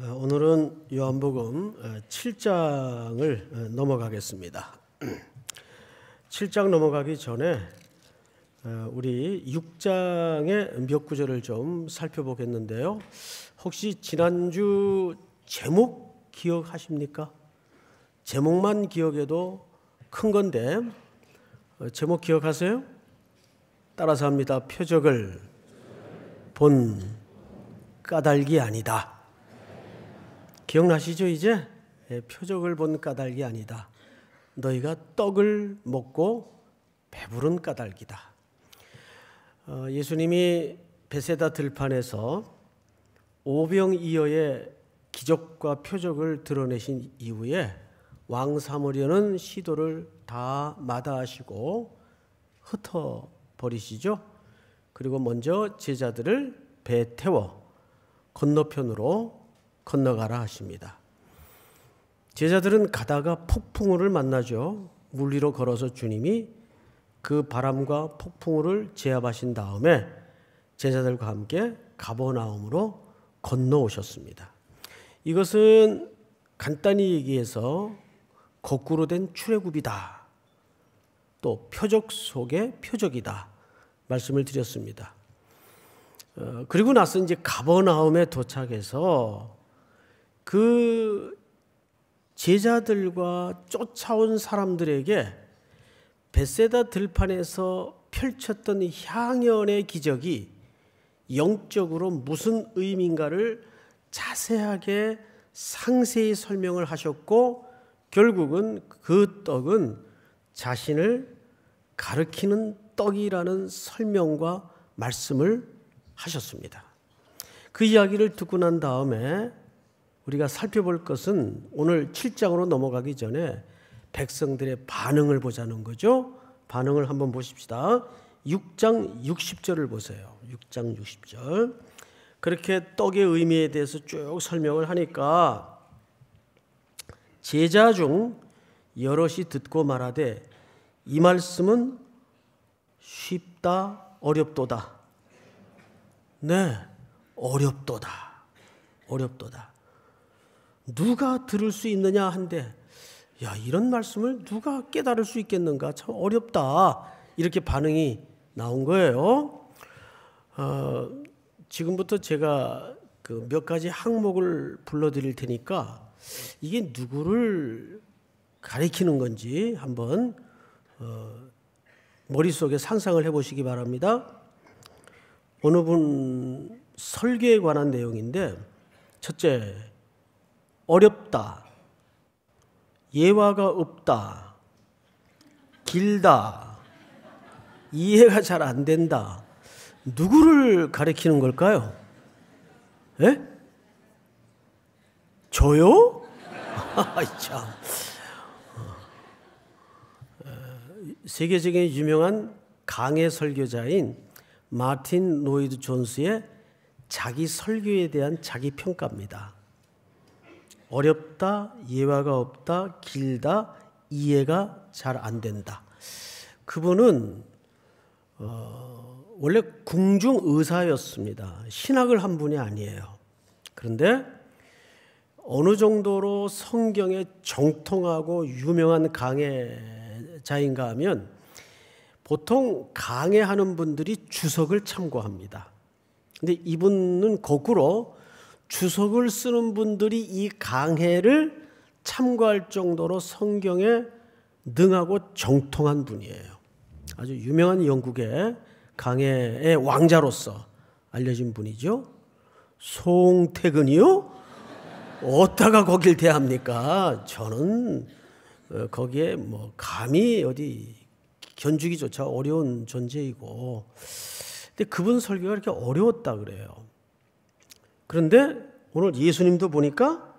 어, 오늘은 요한복음 7장을 어, 어, 넘어가겠습니다. 7장 넘어가기 전에 우리 6장의 몇 구절을 좀 살펴보겠는데요. 혹시 지난주 제목 기억하십니까? 제목만 기억해도 큰 건데 제목 기억하세요? 따라서 합니다. 표적을 본 까닭이 아니다. 기억나시죠 이제? 예, 표적을 본 까닭이 아니다. 너희가 떡을 먹고 배부른 까닭이다. 어, 예수님이 베세다 들판에서 오병이어의 기적과 표적을 드러내신 이후에 왕 사무리는 시도를 다 마다하시고 흩어 버리시죠. 그리고 먼저 제자들을 배 태워 건너편으로 건너가라 하십니다. 제자들은 가다가 폭풍우를 만나죠. 물 위로 걸어서 주님이 그 바람과 폭풍우를 제압하신 다음에 제자들과 함께 가버나움으로 건너오셨습니다. 이것은 간단히 얘기해서 거꾸로 된 출애굽이다. 또 표적 속의 표적이다. 말씀을 드렸습니다. 어, 그리고 나서 이제 가버나움에 도착해서 그 제자들과 쫓아온 사람들에게 베세다 들판에서 펼쳤던 향연의 기적이 영적으로 무슨 의미인가를 자세하게 상세히 설명을 하셨고 결국은 그 떡은 자신을 가르키는 떡이라는 설명과 말씀을 하셨습니다. 그 이야기를 듣고 난 다음에 우리가 살펴볼 것은 오늘 7장으로 넘어가기 전에 백성들의 반응을 보자는 거죠. 반응을 한번 보십시다. 6장 60절을 보세요. 6장 60절. 그렇게 떡의 의미에 대해서 쭉 설명을 하니까 제자 중 여럿이 듣고 말하되 이 말씀은 쉽다 어렵도다. 네. 어렵도다. 어렵도다. 누가 들을 수 있느냐 한데 야 이런 말씀을 누가 깨달을 수 있겠는가 참 어렵다 이렇게 반응이 나온 거예요. 어, 지금부터 제가 그몇 가지 항목을 불러드릴 테니까 이게 누구를 가리키는 건지 한번 어, 머릿속에 상상을 해보시기 바랍니다. 어느 분 설계에 관한 내용인데 첫째 어렵다. 예화가 없다. 길다. 이해가 잘 안 된다. 누구를 가리키는 걸까요? 예? 저요? 아이 참. 어, 세계적인 유명한 강의 설교자인 마틴 노이드 존스의 자기 설교에 대한 자기 평가입니다. 어렵다, 예화가 없다, 길다, 이해가 잘 안 된다. 그분은 어, 원래 궁중 의사였습니다. 신학을 한 분이 아니에요. 그런데 어느 정도로 성경에 정통하고 유명한 강해자인가 하면 보통 강해하는 분들이 주석을 참고합니다. 근데 이분은 거꾸로 주석을 쓰는 분들이 이 강해를 참고할 정도로 성경에 능하고 정통한 분이에요. 아주 유명한 영국의 강해의 왕자로서 알려진 분이죠. 송태근이요? 어디다가 거길 대합니까? 저는 어, 거기에 뭐 감히 어디 견주기조차 어려운 존재이고, 근데 그분 설교가 이렇게 어려웠다 그래요. 그런데 오늘 예수님도 보니까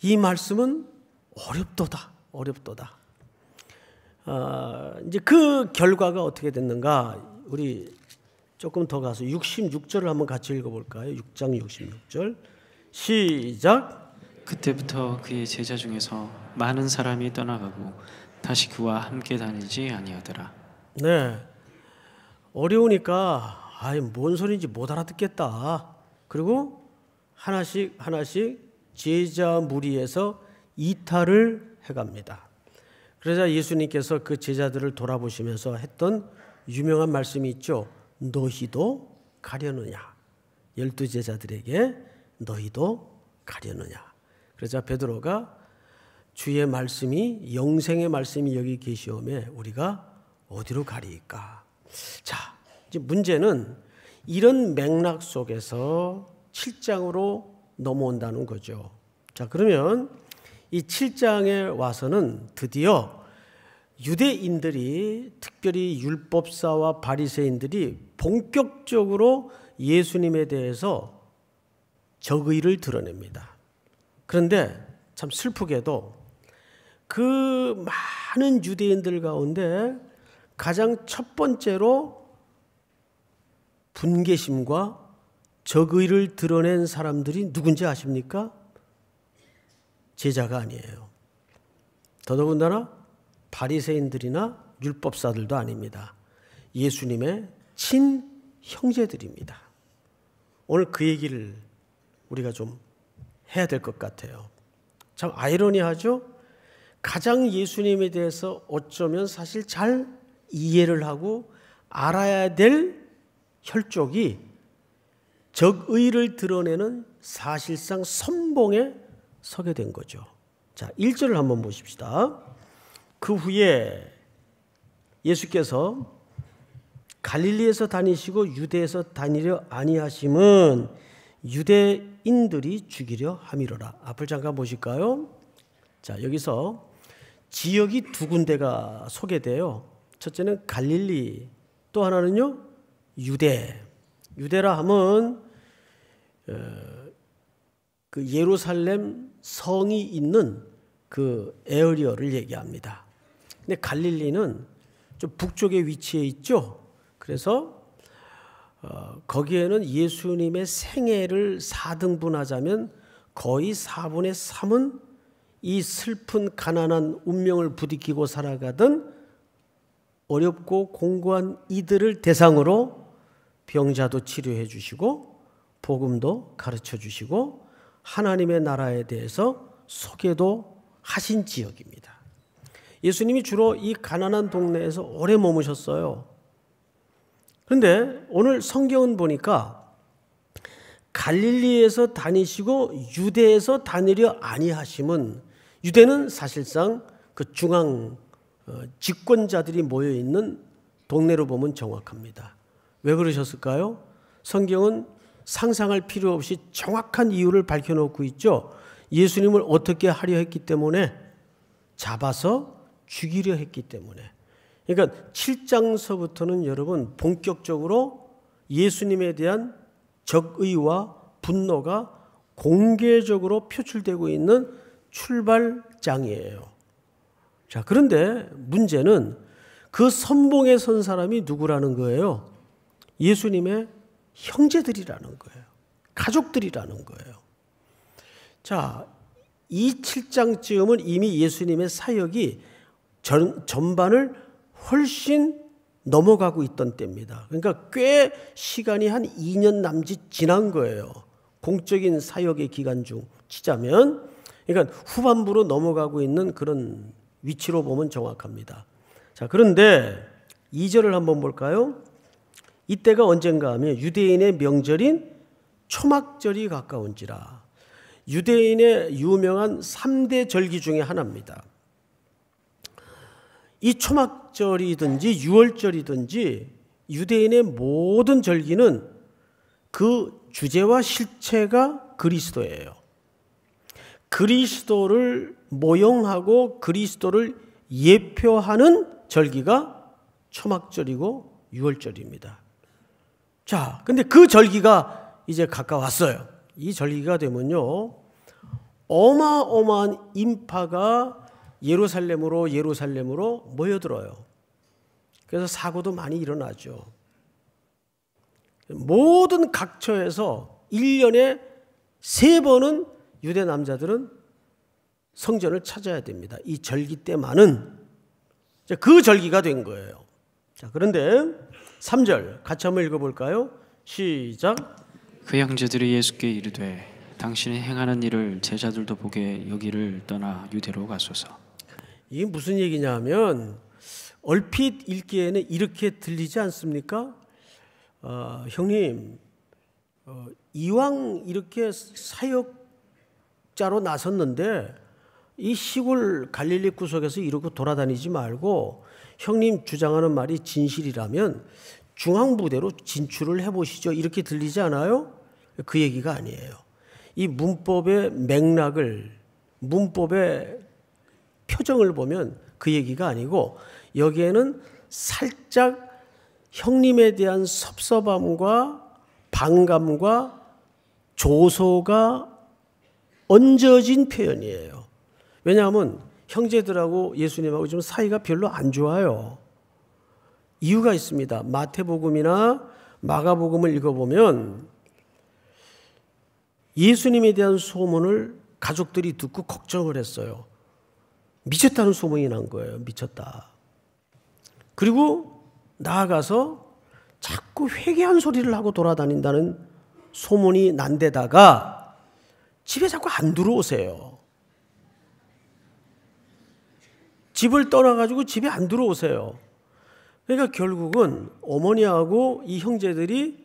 이 말씀은 어렵도다, 어렵도다. 아, 이제 그 결과가 어떻게 됐는가? 우리 조금 더 가서 66절을 한번 같이 읽어볼까요? 6장 66절. 시작. 그때부터 그의 제자 중에서 많은 사람이 떠나가고 다시 그와 함께 다니지 아니하더라. 네. 어려우니까 아이 뭔 소리인지 못 알아듣겠다. 그리고 하나씩 하나씩 제자 무리에서 이탈을 해갑니다. 그러자 예수님께서 그 제자들을 돌아보시면서 했던 유명한 말씀이 있죠. 너희도 가려느냐? 열두 제자들에게 너희도 가려느냐? 그러자 베드로가 주의 말씀이 영생의 말씀이 여기 계시오매 우리가 어디로 가리까? 자, 이제 문제는 이런 맥락 속에서 7장으로 넘어온다는 거죠. 자, 그러면 이 7장에 와서는 드디어 유대인들이 특별히 율법사와 바리새인들이 본격적으로 예수님에 대해서 적의를 드러냅니다. 그런데 참 슬프게도 그 많은 유대인들 가운데 가장 첫 번째로 분개심과 적의를 드러낸 사람들이 누군지 아십니까? 제자가 아니에요. 더더군다나 바리새인들이나 율법사들도 아닙니다. 예수님의 친 형제들입니다. 오늘 그 얘기를 우리가 좀 해야 될 것 같아요. 참 아이러니하죠? 가장 예수님에 대해서 어쩌면 사실 잘 이해를 하고 알아야 될 혈족이 적의를 드러내는 사실상 선봉에 서게 된 거죠. 자, 1절을 한번 보십시다. 그 후에 예수께서 갈릴리에서 다니시고 유대에서 다니려 아니하심은 유대인들이 죽이려 함이로라. 앞을 잠깐 보실까요? 자, 여기서 지역이 두 군데가 소개돼요. 첫째는 갈릴리, 또 하나는요, 유대. 유대라 함은 어, 그 예루살렘 성이 있는 그 에어리어를 얘기합니다. 근데 갈릴리는 좀 북쪽에 위치해 있죠. 그래서 어, 거기에는 예수님의 생애를 4등분하자면 거의 4분의 3은 이 슬픈 가난한 운명을 부딪히고 살아가던 어렵고 공고한 이들을 대상으로 병자도 치료해 주시고 복음도 가르쳐 주시고 하나님의 나라에 대해서 소개도 하신 지역입니다. 예수님이 주로 이 가난한 동네에서 오래 머무셨어요. 그런데 오늘 성경은 보니까 갈릴리에서 다니시고 유대에서 다니려 아니하심은 유대는 사실상 그 중앙 어, 집권자들이 모여 있는 동네로 보면 정확합니다. 왜 그러셨을까요? 성경은 상상할 필요 없이 정확한 이유를 밝혀놓고 있죠. 예수님을 어떻게 하려 했기 때문에 잡아서 죽이려 했기 때문에. 그러니까 7장서부터는 여러분 본격적으로 예수님에 대한 적의와 분노가 공개적으로 표출되고 있는 출발장이에요. 자, 그런데 문제는 그 선봉에 선 사람이 누구라는 거예요? 예수님의 형제들이라는 거예요. 가족들이라는 거예요. 자, 이 7장쯤은 이미 예수님의 사역이 전, 전반을 훨씬 넘어가고 있던 때입니다. 그러니까 꽤 시간이 한 2년 남짓 지난 거예요. 공적인 사역의 기간 중 치자면 그러니까 후반부로 넘어가고 있는 그런 위치로 보면 정확합니다. 자, 그런데 2절을 한번 볼까요? 이때가 언젠가 하면 유대인의 명절인 초막절이 가까운지라 유대인의 유명한 3대 절기 중의 하나입니다. 이 초막절이든지 유월절이든지 유대인의 모든 절기는 그 주제와 실체가 그리스도예요. 그리스도를 모형하고 그리스도를 예표하는 절기가 초막절이고 유월절입니다. 자, 근데 그 절기가 이제 가까웠어요. 이 절기가 되면요. 어마어마한 인파가 예루살렘으로 예루살렘으로 모여들어요. 그래서 사고도 많이 일어나죠. 모든 각처에서 1년에 세 번은 유대 남자들은 성전을 찾아야 됩니다. 이 절기 때만은 그 절기가 된 거예요. 자, 그런데 3절 같이 한번 읽어볼까요? 시작. 그 형제들이 예수께 이르되 당신이 행하는 일을 제자들도 보게 여기를 떠나 유대로 가소서. 이게 무슨 얘기냐면 얼핏 읽기에는 이렇게 들리지 않습니까? 어, 형님, 어, 이왕 이렇게 사역자로 나섰는데 이 시골 갈릴리 구석에서 이러고 돌아다니지 말고 형님 주장하는 말이 진실이라면 중앙부대로 진출을 해보시죠. 이렇게 들리지 않아요? 그 얘기가 아니에요. 이 문법의 맥락을, 문법의 표정을 보면 그 얘기가 아니고 여기에는 살짝 형님에 대한 섭섭함과 반감과 조소가 얹어진 표현이에요. 왜냐하면 형제들하고 예수님하고 지 사이가 별로 안 좋아요. 이유가 있습니다. 마태복음이나 마가복음을 읽어보면 예수님에 대한 소문을 가족들이 듣고 걱정을 했어요. 미쳤다는 소문이 난 거예요. 미쳤다. 그리고 나아가서 자꾸 회개한 소리를 하고 돌아다닌다는 소문이 난 데다가 집에 자꾸 안 들어오세요. 집을 떠나가지고 집에 안 들어오세요. 그러니까 결국은 어머니하고 이 형제들이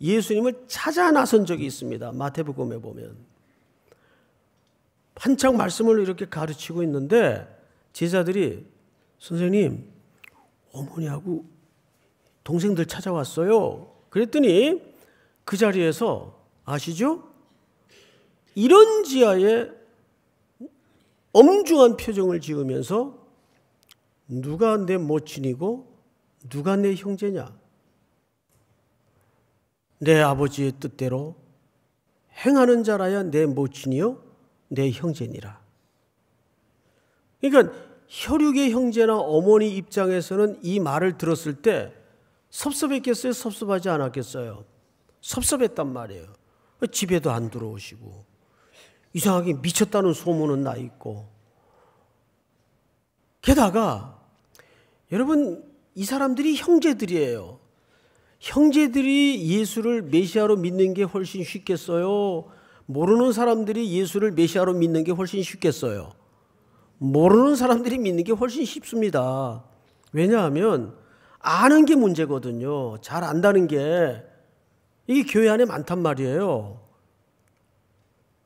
예수님을 찾아 나선 적이 있습니다. 마태복음에 보면. 한창 말씀을 이렇게 가르치고 있는데 제자들이 선생님, 어머니하고 동생들 찾아왔어요. 그랬더니 그 자리에서 아시죠? 이런 지하에 엄중한 표정을 지으면서 누가 내 모친이고 누가 내 형제냐? 내 아버지의 뜻대로 행하는 자라야 내 모친이요 내 형제니라. 그러니까 혈육의 형제나 어머니 입장에서는 이 말을 들었을 때 섭섭했겠어요? 섭섭하지 않았겠어요? 섭섭했단 말이에요. 집에도 안 들어오시고 이상하게 미쳤다는 소문은 나 있고 게다가 여러분, 이 사람들이 형제들이에요. 형제들이 예수를 메시아로 믿는 게 훨씬 쉽겠어요? 모르는 사람들이 예수를 메시아로 믿는 게 훨씬 쉽겠어요? 모르는 사람들이 믿는 게 훨씬 쉽습니다. 왜냐하면 아는 게 문제거든요. 잘 안다는 게 이게 교회 안에 많단 말이에요.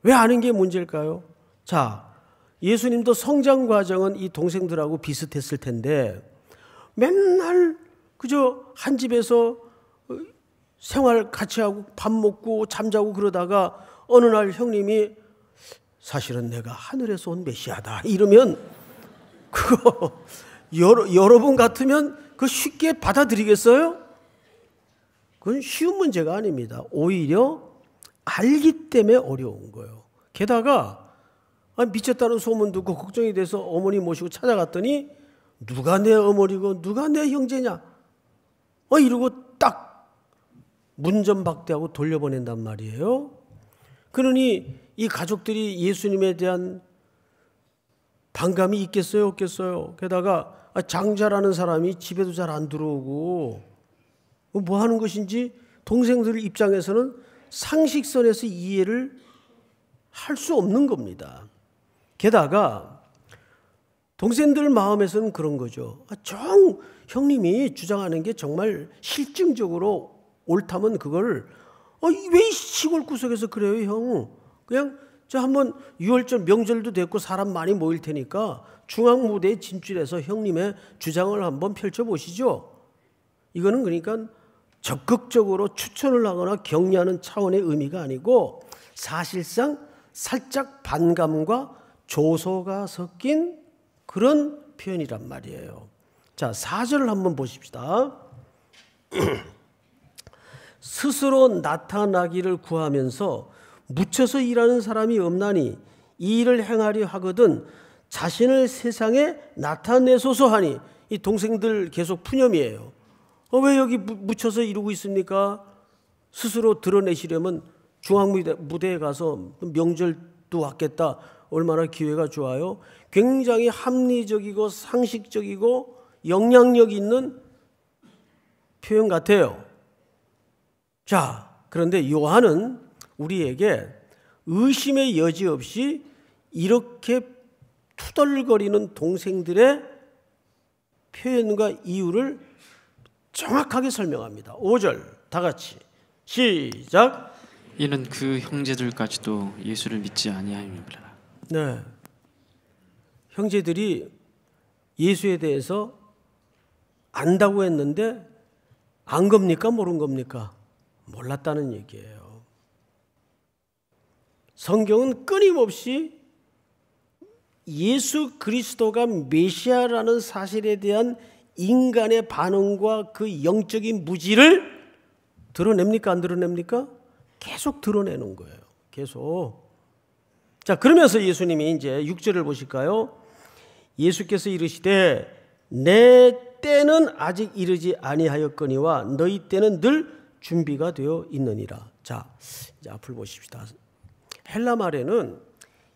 왜 아는 게 문제일까요? 자, 예수님도 성장 과정은 이 동생들하고 비슷했을 텐데 맨날 그저 한 집에서 생활 같이 하고 밥 먹고 잠자고 그러다가 어느 날 형님이 사실은 내가 하늘에서 온 메시아다 이러면 그거 여러, 여러분 같으면 그 쉽게 받아들이겠어요? 그건 쉬운 문제가 아닙니다. 오히려 알기 때문에 어려운 거예요. 게다가 아, 미쳤다는 소문 듣고 그 걱정이 돼서 어머니 모시고 찾아갔더니 누가 내 어머니고 누가 내 형제냐? 어 이러고 딱 문전박대하고 돌려보낸단 말이에요. 그러니 이 가족들이 예수님에 대한 반감이 있겠어요, 없겠어요? 게다가 아, 장자라는 사람이 집에도 잘 안 들어오고 어, 뭐 하는 것인지 동생들 입장에서는 상식선에서 이해를 할 수 없는 겁니다. 게다가 동생들 마음에서는 그런 거죠. 아, 정 형님이 주장하는 게 정말 실증적으로 옳다면 그걸 아, 왜 시골 구석에서 그래요, 형? 그냥 저 한번 6월절 명절도 됐고 사람 많이 모일 테니까 중앙 무대에 진출해서 형님의 주장을 한번 펼쳐 보시죠. 이거는 그러니까 적극적으로 추천을 하거나 격려하는 차원의 의미가 아니고 사실상 살짝 반감과 조소가 섞인 그런 표현이란 말이에요. 자, 4절을 한번 보십시다. 스스로 나타나기를 구하면서 묻혀서 일하는 사람이 없나니 이 일을 행하려 하거든 자신을 세상에 나타내소서 하니 이 동생들 계속 푸념이에요. 어, 왜 여기 묻혀서 이루고 있습니까? 스스로 드러내시려면 중앙무대에 가서 명절도 왔겠다. 얼마나 기회가 좋아요. 굉장히 합리적이고 상식적이고 영향력 있는 표현 같아요. 자, 그런데 요한은 우리에게 의심의 여지 없이 이렇게 투덜거리는 동생들의 표현과 이유를 정확하게 설명합니다. 5절 다 같이 시작. 이는 그 형제들까지도 예수를 믿지 아니하였느니라. 네. 형제들이 예수에 대해서 안다고 했는데 안 겁니까? 모른 겁니까? 몰랐다는 얘기예요. 성경은 끊임없이 예수 그리스도가 메시아라는 사실에 대한 인간의 반응과 그 영적인 무지를 드러냅니까? 안 드러냅니까? 계속 드러내는 거예요. 계속. 자, 그러면서 예수님이 이제 6절을 보실까요? 예수께서 이르시되 내 때는 아직 이르지 아니하였거니와 너희 때는 늘 준비가 되어 있느니라. 자, 이제 앞을 보십시다. 헬라 말에는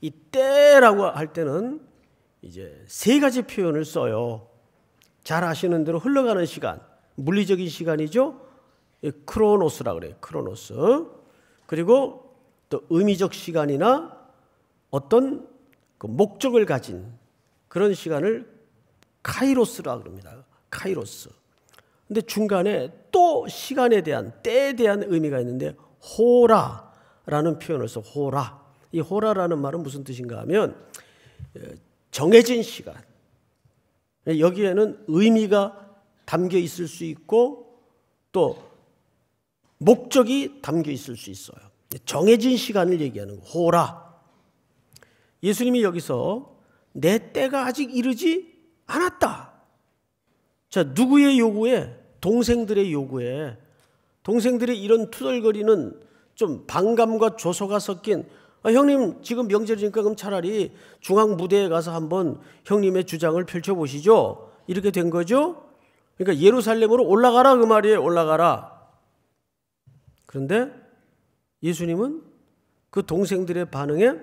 이 때라고 할 때는 이제 세 가지 표현을 써요. 잘 아시는 대로 흘러가는 시간, 물리적인 시간이죠. 크로노스라 그래요. 크로노스. 그리고 또 의미적 시간이나 어떤 그 목적을 가진 그런 시간을 카이로스라 그럽니다. 카이로스. 근데 중간에 또 시간에 대한 때에 대한 의미가 있는데 호라라는 표현을 써 호라. 이 호라라는 말은 무슨 뜻인가 하면 예, 정해진 시간. 여기에는 의미가 담겨 있을 수 있고 또 목적이 담겨 있을 수 있어요. 정해진 시간을 얘기하는 호라. 예수님이 여기서 내 때가 아직 이르지 않았다. 자, 누구의 요구에? 동생들의 요구에. 동생들의 이런 투덜거리는 좀 반감과 조소가 섞인 아, 형님 지금 명절이니까 그럼 차라리 중앙 무대에 가서 한번 형님의 주장을 펼쳐보시죠. 이렇게 된 거죠. 그러니까 예루살렘으로 올라가라 그 말이에요. 올라가라. 그런데 예수님은 그 동생들의 반응에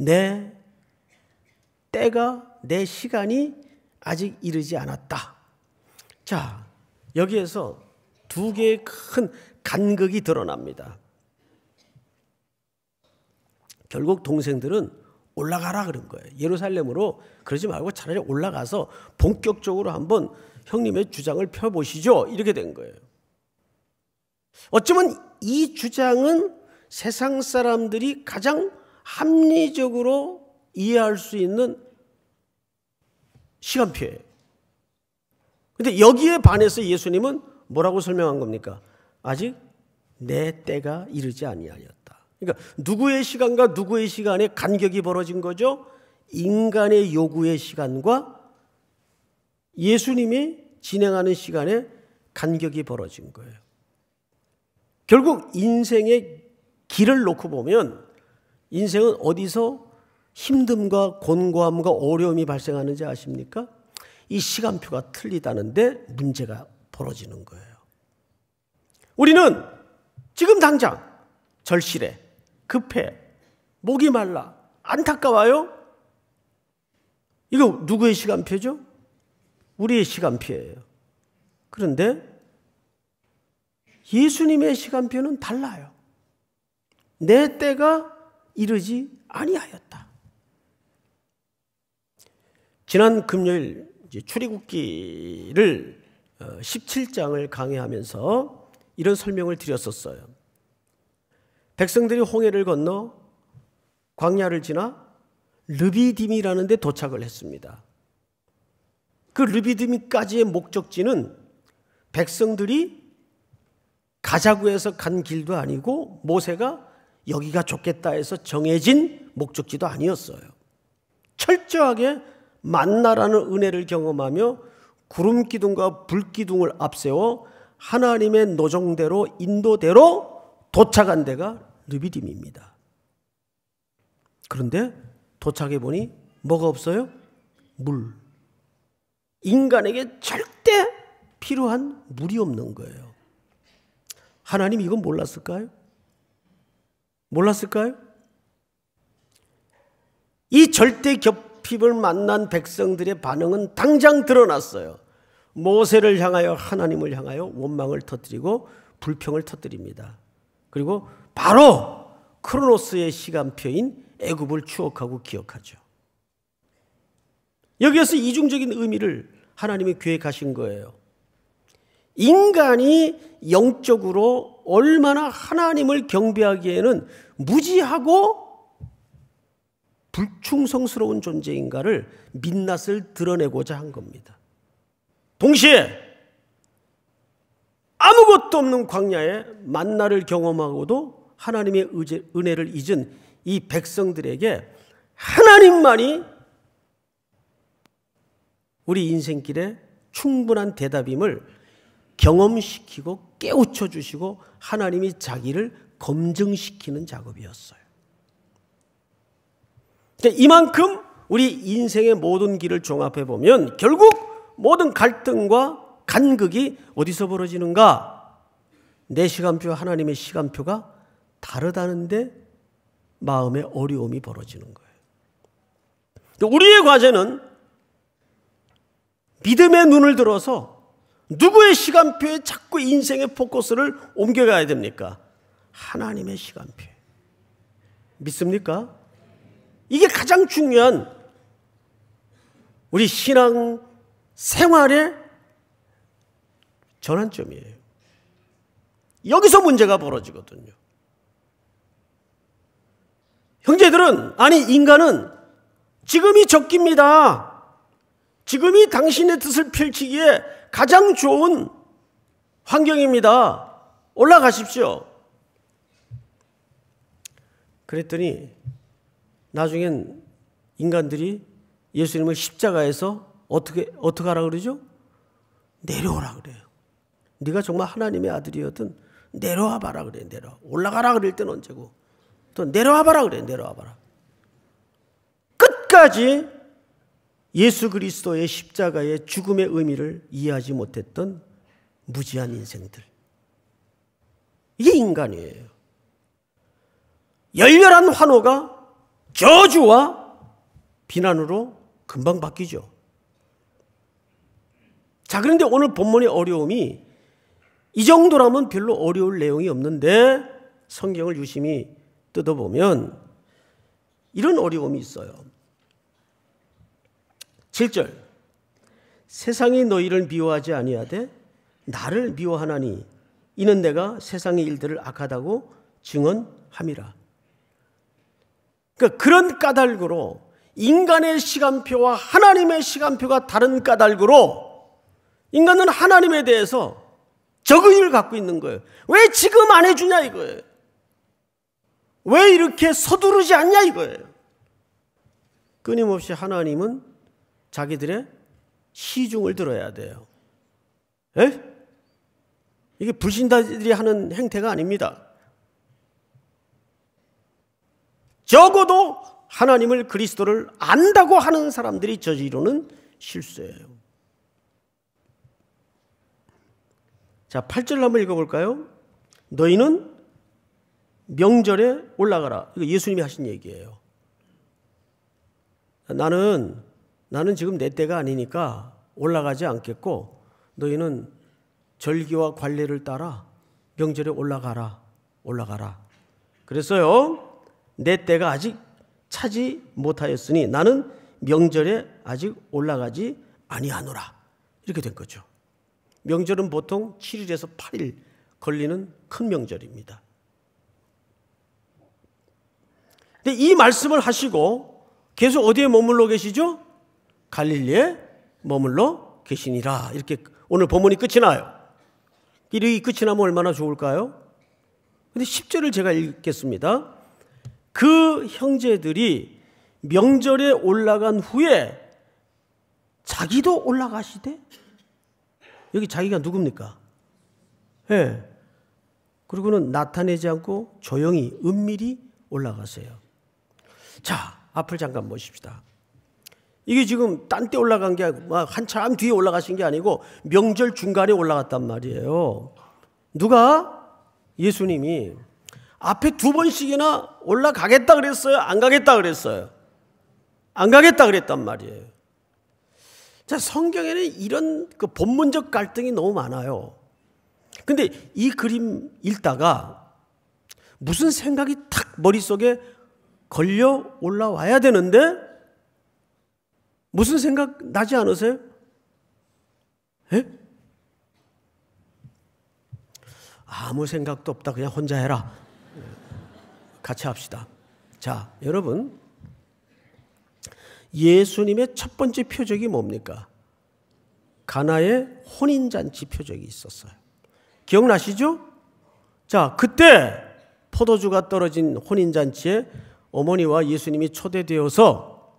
네 때가 내 시간이 아직 이르지 않았다. 자, 여기에서 두 개의 큰 간극이 드러납니다. 결국 동생들은 올라가라 그런 거예요. 예루살렘으로 그러지 말고 차라리 올라가서 본격적으로 한번 형님의 주장을 펴보시죠. 이렇게 된 거예요. 어쩌면 이 주장은 세상 사람들이 가장 합리적으로 이해할 수 있는 시간 표해요 근데 여기에 반해서 예수님은 뭐라고 설명한 겁니까? 아직 내 때가 이르지 아니하였다. 그러니까 누구의 시간과 누구의 시간에 간격이 벌어진 거죠? 인간의 요구의 시간과 예수님이 진행하는 시간에 간격이 벌어진 거예요. 결국 인생의 길을 놓고 보면 인생은 어디서 힘듦과 곤고함과 어려움이 발생하는지 아십니까? 이 시간표가 틀리다는데 문제가 벌어지는 거예요. 우리는 지금 당장 절실해, 급해, 목이 말라, 안타까워요? 이거 누구의 시간표죠? 우리의 시간표예요. 그런데 예수님의 시간표는 달라요. 내 때가 이르지 아니하였다. 지난 금요일 출애굽기를 17장을 어, 강의하면서 이런 설명을 드렸었어요. 백성들이 홍해를 건너 광야를 지나 르비딤이라는 데 도착을 했습니다. 그 르비딤까지의 목적지는 백성들이 가자구 해서 간 길도 아니고 모세가 여기가 좋겠다 해서 정해진 목적지도 아니었어요. 철저하게 만나라는 은혜를 경험하며 구름 기둥과 불 기둥을 앞세워 하나님의 노정대로 인도대로 도착한 데가 르비딤입니다. 그런데 도착해 보니 뭐가 없어요? 물. 인간에게 절대 필요한 물이 없는 거예요. 하나님 이건 몰랐을까요? 몰랐을까요? 이 절대 겹 핍을 만난 백성들의 반응은 당장 드러났어요. 모세를 향하여 하나님을 향하여 원망을 터뜨리고 불평을 터뜨립니다. 그리고 바로 크로노스의 시간표인 애굽을 추억하고 기억하죠. 여기에서 이중적인 의미를 하나님이 계획하신 거예요. 인간이 영적으로 얼마나 하나님을 경배하기에는 무지하고 불충성스러운 존재인가를 민낯을 드러내고자 한 겁니다. 동시에 아무것도 없는 광야에 만나를 경험하고도 하나님의 은혜를 잊은 이 백성들에게 하나님만이 우리 인생길에 충분한 대답임을 경험시키고 깨우쳐 주시고 하나님이 자기를 검증시키는 작업이었어요. 이만큼 우리 인생의 모든 길을 종합해 보면 결국 모든 갈등과 간극이 어디서 벌어지는가? 내 시간표 하나님의 시간표가 다르다는데 마음의 어려움이 벌어지는 거예요. 우리의 과제는 믿음의 눈을 들어서 누구의 시간표에 자꾸 인생의 포커스를 옮겨가야 됩니까? 하나님의 시간표 믿습니까? 이게 가장 중요한 우리 신앙 생활의 전환점이에요. 여기서 문제가 벌어지거든요. 형제들은, 아니, 인간은 지금이 적깁니다. 지금이 당신의 뜻을 펼치기에 가장 좋은 환경입니다. 올라가십시오. 그랬더니 나중엔 인간들이 예수님을 십자가에서 어떻게 어떻게 하라 그러죠? 내려오라 그래요. 네가 정말 하나님의 아들이었든 내려와 봐라 그래 내려 올라가라 그럴 땐 언제고 또 내려와 봐라 그래 내려와 봐라 끝까지 예수 그리스도의 십자가의 죽음의 의미를 이해하지 못했던 무지한 인생들 이게 인간이에요 열렬한 환호가 저주와 비난으로 금방 바뀌죠. 자, 그런데 오늘 본문의 어려움이 이 정도라면 별로 어려울 내용이 없는데 성경을 유심히 뜯어보면 이런 어려움이 있어요. 7절. 세상이 너희를 미워하지 아니하되 나를 미워하나니 이는 내가 세상의 일들을 악하다고 증언함이라. 그러니까 그런 까닭으로 인간의 시간표와 하나님의 시간표가 다른 까닭으로 인간은 하나님에 대해서 적응을 갖고 있는 거예요. 왜 지금 안 해주냐 이거예요. 왜 이렇게 서두르지 않냐 이거예요. 끊임없이 하나님은 자기들의 시중을 들어야 돼요. 에? 이게 불신자들이 하는 행태가 아닙니다. 적어도 하나님을 그리스도를 안다고 하는 사람들이 저지르는 실수예요. 자, 8절 한번 읽어볼까요? 너희는 명절에 올라가라. 이거 예수님이 하신 얘기예요. 나는, 나는 지금 내 때가 아니니까 올라가지 않겠고, 너희는 절기와 관례를 따라 명절에 올라가라. 올라가라. 그랬어요. 내 때가 아직 차지 못하였으니 나는 명절에 아직 올라가지 아니하노라. 이렇게 된 거죠. 명절은 보통 7일에서 8일 걸리는 큰 명절입니다. 근데 이 말씀을 하시고 계속 어디에 머물러 계시죠? 갈릴리에 머물러 계시니라. 이렇게 오늘 본문이 끝이 나요. 이 끝이 나면 얼마나 좋을까요? 근데 10절을 제가 읽겠습니다. 그 형제들이 명절에 올라간 후에 자기도 올라가시되 여기 자기가 누굽니까? 예. 네. 그리고는 나타내지 않고 조용히 은밀히 올라가세요. 자, 앞을 잠깐 보십시다. 이게 지금 딴 때 올라간 게 한참 뒤에 올라가신 게 아니고 명절 중간에 올라갔단 말이에요. 누가 예수님이 앞에 두 번씩이나 올라가겠다 그랬어요? 안 가겠다 그랬어요? 안 가겠다 그랬단 말이에요. 자, 성경에는 이런 그 본문적 갈등이 너무 많아요. 근데 이 그림 읽다가 무슨 생각이 탁 머릿속에 걸려 올라와야 되는데 무슨 생각 나지 않으세요? 에? 아무 생각도 없다. 그냥 혼자 해라. 같이 합시다. 자, 여러분. 예수님의 첫 번째 표적이 뭡니까? 가나의 혼인잔치 표적이 있었어요. 기억나시죠? 자, 그때 포도주가 떨어진 혼인잔치에 어머니와 예수님이 초대되어서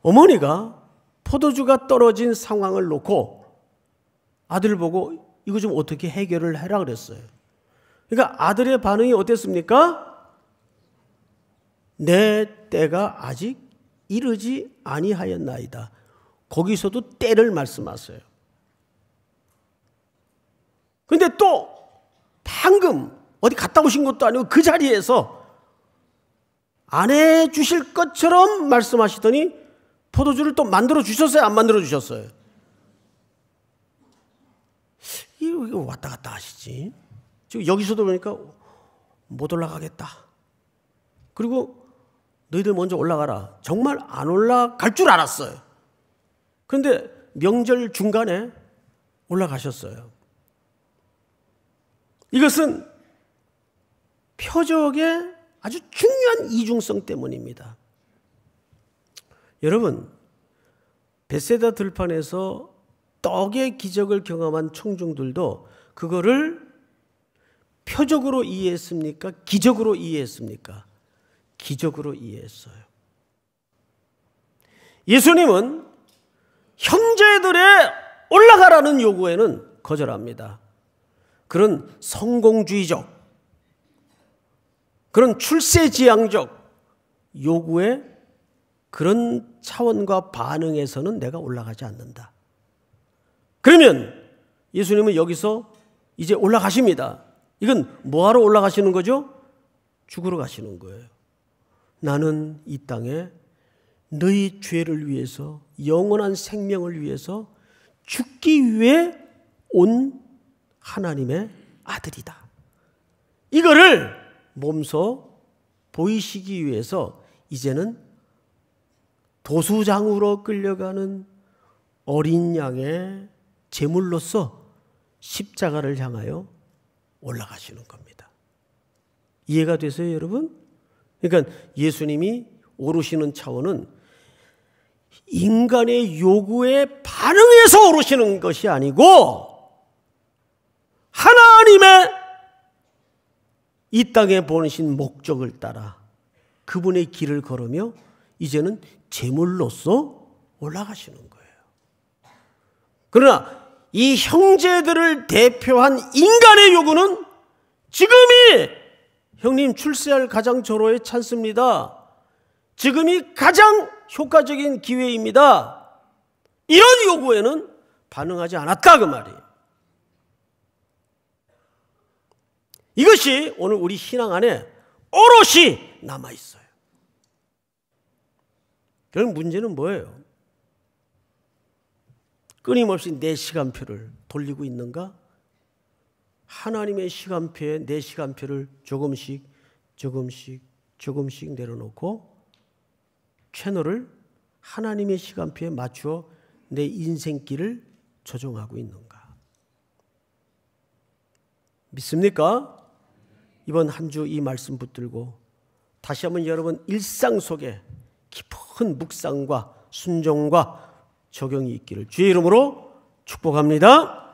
어머니가 포도주가 떨어진 상황을 놓고 아들 보고 이거 좀 어떻게 해결을 해라 그랬어요. 그러니까 아들의 반응이 어땠습니까? 내 때가 아직 이르지 아니하였나이다. 거기서도 때를 말씀하세요. 근데 또 방금 어디 갔다 오신 것도 아니고 그 자리에서 안 해 주실 것처럼 말씀하시더니 포도주를 또 만들어 주셨어요? 안 만들어 주셨어요? 이거 왔다 갔다 하시지? 지금 여기서도 보니까못 올라가겠다. 그리고 너희들 먼저 올라가라. 정말 안 올라갈 줄 알았어요. 그런데 명절 중간에 올라가셨어요. 이것은 표적의 아주 중요한 이중성 때문입니다. 여러분, 베세다 들판에서 떡의 기적을 경험한 청중들도 그거를 표적으로 이해했습니까? 기적으로 이해했습니까? 기적으로 이해했어요. 예수님은 형제들의 올라가라는 요구에는 거절합니다. 그런 성공주의적, 그런 출세지향적 요구에 그런 차원과 반응에서는 내가 올라가지 않는다. 그러면 예수님은 여기서 이제 올라가십니다. 이건 뭐하러 올라가시는 거죠? 죽으러 가시는 거예요. 나는 이 땅에 너희 죄를 위해서 영원한 생명을 위해서 죽기 위해 온 하나님의 아들이다. 이거를 몸소 보이시기 위해서 이제는 도수장으로 끌려가는 어린 양의 제물로서 십자가를 향하여 올라가시는 겁니다. 이해가 되세요, 여러분? 그러니까 예수님이 오르시는 차원은 인간의 요구에 반응해서 오르시는 것이 아니고 하나님의 이 땅에 보내신 목적을 따라 그분의 길을 걸으며 이제는 제물로서 올라가시는 거예요. 그러나 이 형제들을 대표한 인간의 요구는 지금이 형님 출세할 가장 절호의 찬스입니다. 지금이 가장 효과적인 기회입니다. 이런 요구에는 반응하지 않았다 그 말이에요. 이것이 오늘 우리 신앙 안에 오롯이 남아 있어요. 결국 문제는 뭐예요? 끊임없이 내 시간표를 돌리고 있는가? 하나님의 시간표에 내 시간표를 조금씩 조금씩 조금씩 내려놓고 채널을 하나님의 시간표에 맞추어 내 인생길을 조정하고 있는가? 믿습니까? 이번 한 주 이 말씀 붙들고 다시 한번 여러분 일상 속에 깊은 묵상과 순종과 적용이 있기를 주의 이름으로 축복합니다.